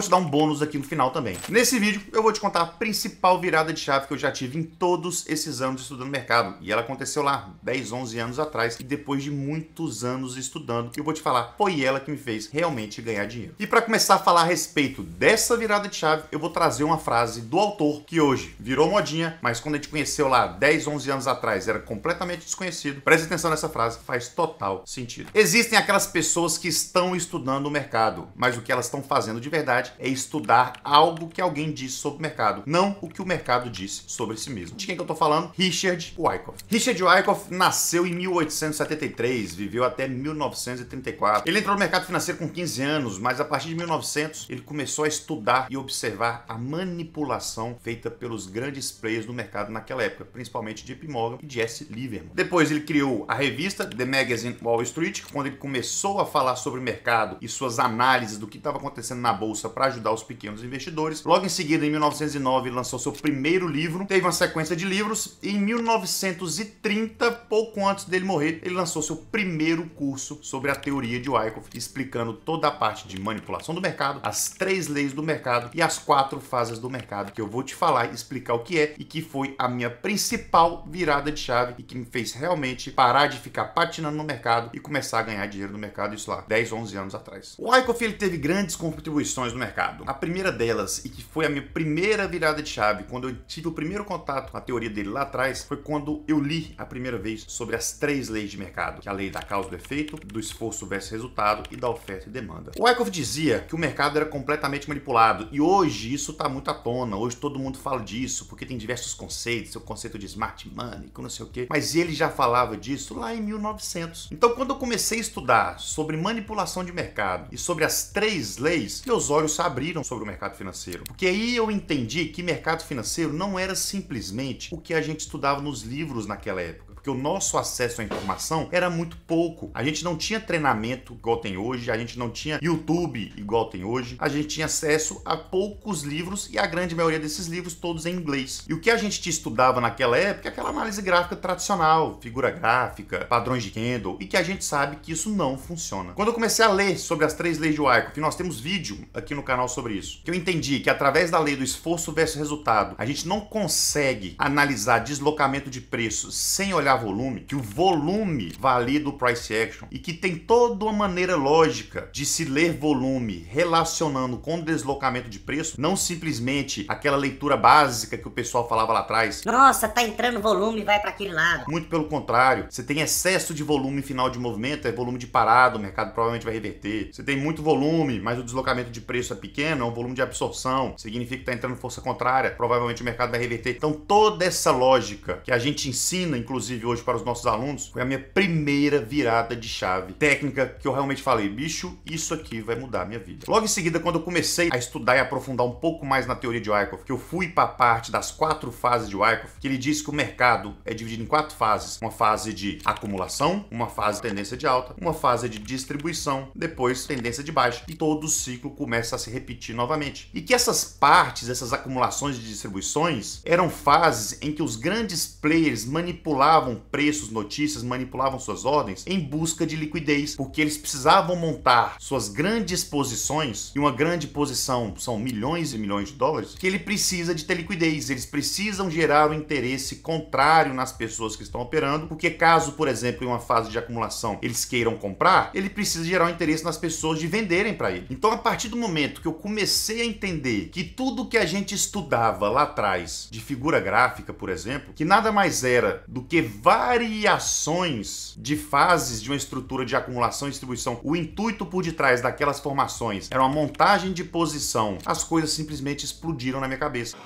vou te dar um bônus aqui no final também. Nesse vídeo eu vou te contar a principal virada de chave que eu já tive em todos esses anos estudando mercado. E ela aconteceu lá 10, 11 anos atrás e depois de muitos anos estudando, eu vou te falar, foi ela que me fez realmente ganhar dinheiro. E para começar a falar a respeito dessa virada de chave, eu vou trazer uma frase do autor que hoje virou modinha, mas quando a gente conheceu lá 10, 11 anos atrás era completamente desconhecido. Preste atenção nessa frase, faz total sentido. Existem aquelas pessoas que estão estudando o mercado, mas o que elas estão fazendo de verdade verdade é estudar algo que alguém disse sobre o mercado, não o que o mercado disse sobre si mesmo. De quem que eu tô falando? Richard Wyckoff. Richard Wyckoff nasceu em 1873, viveu até 1934. Ele entrou no mercado financeiro com 15 anos, mas a partir de 1900 ele começou a estudar e observar a manipulação feita pelos grandes players do mercado naquela época, principalmente JP Morgan e Jesse Livermore. Depois ele criou a revista The Magazine Wall Street, quando ele começou a falar sobre o mercado e suas análises do que estava acontecendo na bolsa para ajudar os pequenos investidores. Logo em seguida, em 1909, lançou seu primeiro livro, teve uma sequência de livros e em 1930, pouco antes dele morrer, ele lançou seu primeiro curso sobre a teoria de Wyckoff, explicando toda a parte de manipulação do mercado, as três leis do mercado e as quatro fases do mercado, que eu vou te falar e explicar o que é e que foi a minha principal virada de chave e que me fez realmente parar de ficar patinando no mercado e começar a ganhar dinheiro no mercado, isso lá, 10, 11 anos atrás. O Wyckoff ele teve grandes contribuições no mercado. A primeira delas, e que foi a minha primeira virada de chave, quando eu tive o primeiro contato com a teoria dele lá atrás, foi quando eu li a primeira vez sobre as três leis de mercado, que é a lei da causa e do efeito, do esforço versus resultado e da oferta e demanda. O Wyckoff dizia que o mercado era completamente manipulado, e hoje isso está muito à tona, hoje todo mundo fala disso, porque tem diversos conceitos, o conceito de smart money, que não sei o que, mas ele já falava disso lá em 1900. Então quando eu comecei a estudar sobre manipulação de mercado e sobre as três leis, meus olhos se abriram sobre o mercado financeiro. Porque aí eu entendi que mercado financeiro não era simplesmente o que a gente estudava nos livros naquela época porque o nosso acesso à informação era muito pouco. A gente não tinha treinamento igual tem hoje, a gente não tinha YouTube igual tem hoje, a gente tinha acesso a poucos livros e a grande maioria desses livros todos em inglês. E o que a gente estudava naquela época é aquela análise gráfica tradicional, figura gráfica, padrões de Kendall, e que a gente sabe que isso não funciona. Quando eu comecei a ler sobre as três leis de Wyckoff, nós temos vídeo aqui no canal sobre isso, que eu entendi que através da lei do esforço versus resultado, a gente não consegue analisar deslocamento de preço sem olhar volume, que o volume valida o price action e que tem toda uma maneira lógica de se ler volume relacionando com o deslocamento de preço, não simplesmente aquela leitura básica que o pessoal falava lá atrás. Nossa, tá entrando volume, vai para aquele lado. Muito pelo contrário, você tem excesso de volume final de movimento, é volume de parado, o mercado provavelmente vai reverter. Você tem muito volume, mas o deslocamento de preço é pequeno, é um volume de absorção, significa que tá entrando força contrária, provavelmente o mercado vai reverter. Então toda essa lógica que a gente ensina, inclusive hoje para os nossos alunos foi a minha primeira virada de chave técnica que eu realmente falei, bicho, isso aqui vai mudar a minha vida. Logo em seguida, quando eu comecei a estudar e aprofundar um pouco mais na teoria de Wyckoff, que eu fui para a parte das quatro fases de Wyckoff, que ele diz que o mercado é dividido em quatro fases. Uma fase de acumulação, uma fase de tendência de alta, uma fase de distribuição, depois tendência de baixa. E todo o ciclo começa a se repetir novamente. E que essas partes, essas acumulações de distribuições, eram fases em que os grandes players manipulavam manipulavam preços, notícias, manipulavam suas ordens em busca de liquidez, porque eles precisavam montar suas grandes posições, e uma grande posição são milhões e milhões de dólares, que ele precisa de ter liquidez, eles precisam gerar o um interesse contrário nas pessoas que estão operando, porque caso, por exemplo, em uma fase de acumulação eles queiram comprar, ele precisa gerar o um interesse nas pessoas de venderem para ele. Então, a partir do momento que eu comecei a entender que tudo que a gente estudava lá atrás de figura gráfica, por exemplo, que nada mais era do que variações de fases de uma estrutura de acumulação e distribuição. O intuito por detrás daquelas formações era uma montagem de posição. As coisas simplesmente explodiram na minha cabeça.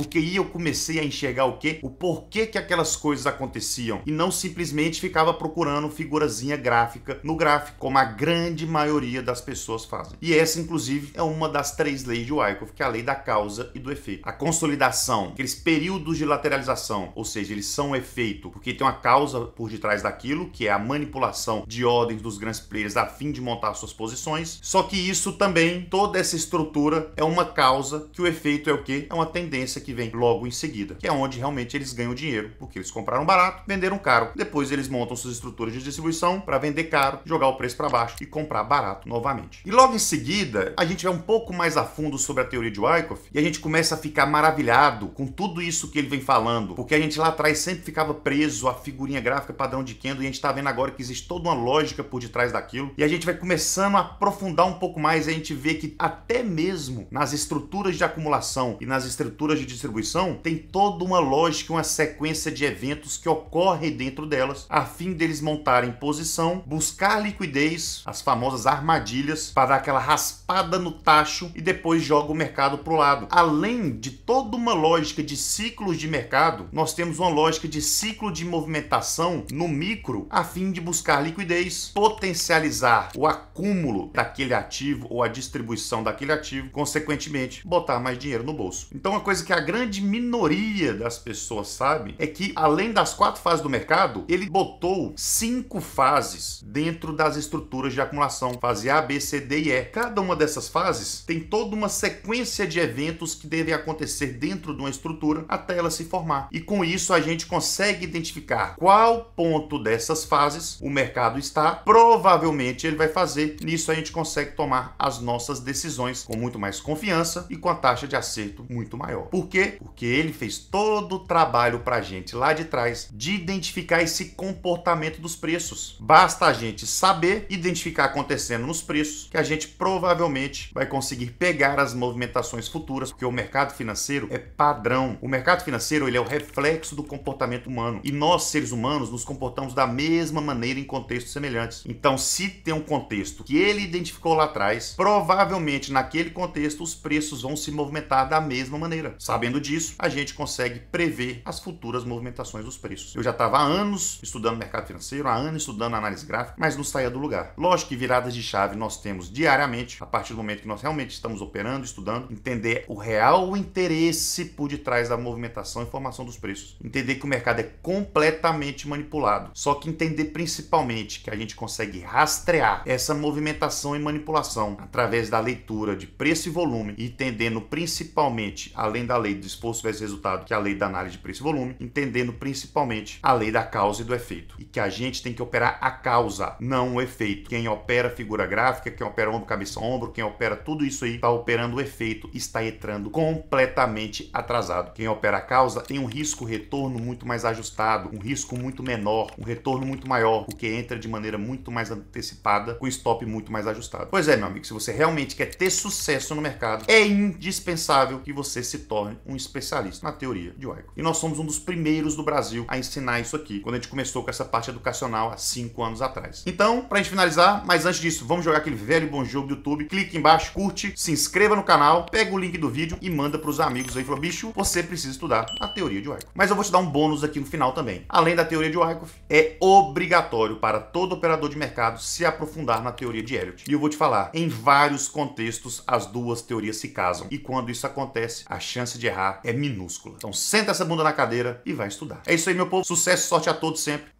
Porque aí eu comecei a enxergar o que, O porquê que aquelas coisas aconteciam e não simplesmente ficava procurando figurazinha gráfica no gráfico, como a grande maioria das pessoas fazem. E essa, inclusive, é uma das três leis de Wyckoff, que é a lei da causa e do efeito. A consolidação, aqueles períodos de lateralização, ou seja, eles são um efeito porque tem uma causa por detrás daquilo, que é a manipulação de ordens dos grandes players a fim de montar suas posições. Só que isso também, toda essa estrutura é uma causa que o efeito é o que, É uma tendência que que vem logo em seguida, que é onde realmente eles ganham dinheiro, porque eles compraram barato, venderam caro. Depois eles montam suas estruturas de distribuição para vender caro, jogar o preço para baixo e comprar barato novamente. E logo em seguida, a gente vai um pouco mais a fundo sobre a teoria de Wyckoff e a gente começa a ficar maravilhado com tudo isso que ele vem falando, porque a gente lá atrás sempre ficava preso à figurinha gráfica padrão de Kendo e a gente está vendo agora que existe toda uma lógica por detrás daquilo e a gente vai começando a aprofundar um pouco mais e a gente vê que até mesmo nas estruturas de acumulação e nas estruturas de distribuição tem toda uma lógica, uma sequência de eventos que ocorre dentro delas, a fim deles montarem posição, buscar liquidez, as famosas armadilhas, para dar aquela raspada no tacho e depois joga o mercado para o lado. Além de toda uma lógica de ciclos de mercado, nós temos uma lógica de ciclo de movimentação no micro, a fim de buscar liquidez, potencializar o acúmulo daquele ativo ou a distribuição daquele ativo, consequentemente, botar mais dinheiro no bolso. Então, uma coisa que a a grande minoria das pessoas sabe é que, além das quatro fases do mercado, ele botou cinco fases dentro das estruturas de acumulação: fase A, B, C, D e E. Cada uma dessas fases tem toda uma sequência de eventos que devem acontecer dentro de uma estrutura até ela se formar. E com isso a gente consegue identificar qual ponto dessas fases o mercado está, provavelmente ele vai fazer. Nisso a gente consegue tomar as nossas decisões com muito mais confiança e com a taxa de acerto muito maior. Por quê? Porque ele fez todo o trabalho para a gente lá de trás de identificar esse comportamento dos preços. Basta a gente saber identificar acontecendo nos preços que a gente provavelmente vai conseguir pegar as movimentações futuras, porque o mercado financeiro é padrão. O mercado financeiro ele é o reflexo do comportamento humano e nós seres humanos nos comportamos da mesma maneira em contextos semelhantes. Então, se tem um contexto que ele identificou lá atrás, provavelmente naquele contexto os preços vão se movimentar da mesma maneira. Sabe Sabendo disso, a gente consegue prever as futuras movimentações dos preços. Eu já estava há anos estudando mercado financeiro, há anos estudando análise gráfica, mas não saía do lugar. Lógico que viradas de chave nós temos diariamente, a partir do momento que nós realmente estamos operando, estudando, entender o real interesse por detrás da movimentação e formação dos preços. Entender que o mercado é completamente manipulado. Só que entender principalmente que a gente consegue rastrear essa movimentação e manipulação através da leitura de preço e volume entendendo principalmente, além da lei do esforço versus resultado, que é a lei da análise de preço e volume, entendendo principalmente a lei da causa e do efeito. E que a gente tem que operar a causa, não o efeito. Quem opera figura gráfica, quem opera ombro, cabeça, ombro, quem opera tudo isso aí, está operando o efeito, está entrando completamente atrasado. Quem opera a causa tem um risco-retorno muito mais ajustado, um risco muito menor, um retorno muito maior, porque entra de maneira muito mais antecipada, com stop muito mais ajustado. Pois é, meu amigo, se você realmente quer ter sucesso no mercado, é indispensável que você se torne um especialista na teoria de Wyckoff. E nós somos um dos primeiros do Brasil a ensinar isso aqui, quando a gente começou com essa parte educacional há cinco anos atrás. Então, pra gente finalizar, mas antes disso, vamos jogar aquele velho bom jogo do YouTube. Clique embaixo, curte, se inscreva no canal, pega o link do vídeo e manda pros amigos aí. Falou, bicho, você precisa estudar a teoria de Wyckoff. Mas eu vou te dar um bônus aqui no final também. Além da teoria de Wyckoff, é obrigatório para todo operador de mercado se aprofundar na teoria de Elliot E eu vou te falar, em vários contextos as duas teorias se casam. E quando isso acontece, a chance de errar é minúscula. Então senta essa bunda na cadeira e vai estudar. É isso aí, meu povo. Sucesso, sorte a todos sempre.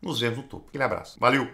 Nos vemos no topo. Aquele abraço. Valeu!